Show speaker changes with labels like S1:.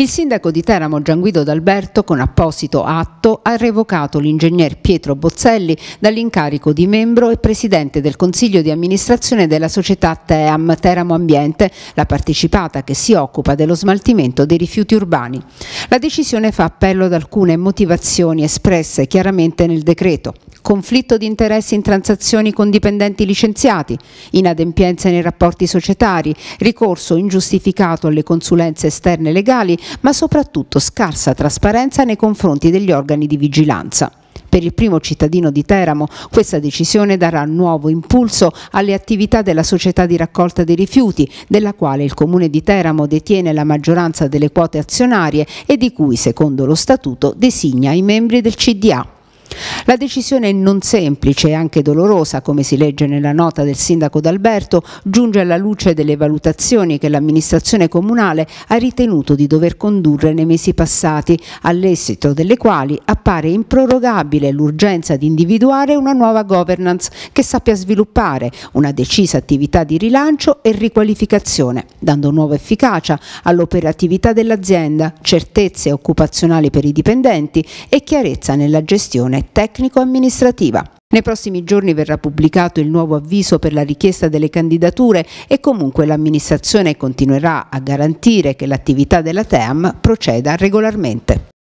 S1: Il sindaco di Teramo Gianguido D'Alberto con apposito atto ha revocato l'ingegner Pietro Bozzelli dall'incarico di membro e presidente del Consiglio di amministrazione della società TEAM Teramo Ambiente, la partecipata che si occupa dello smaltimento dei rifiuti urbani. La decisione fa appello ad alcune motivazioni espresse chiaramente nel decreto conflitto di interessi in transazioni con dipendenti licenziati, inadempienze nei rapporti societari, ricorso ingiustificato alle consulenze esterne legali, ma soprattutto scarsa trasparenza nei confronti degli organi di vigilanza. Per il primo cittadino di Teramo questa decisione darà nuovo impulso alle attività della società di raccolta dei rifiuti, della quale il Comune di Teramo detiene la maggioranza delle quote azionarie e di cui, secondo lo Statuto, designa i membri del CDA. La decisione non semplice e anche dolorosa, come si legge nella nota del sindaco D'Alberto, giunge alla luce delle valutazioni che l'amministrazione comunale ha ritenuto di dover condurre nei mesi passati, all'esito delle quali appare improrogabile l'urgenza di individuare una nuova governance che sappia sviluppare una decisa attività di rilancio e riqualificazione, dando nuova efficacia all'operatività dell'azienda, certezze occupazionali per i dipendenti e chiarezza nella gestione tecnica tecnico-amministrativa. Nei prossimi giorni verrà pubblicato il nuovo avviso per la richiesta delle candidature e comunque l'amministrazione continuerà a garantire che l'attività della TEAM proceda regolarmente.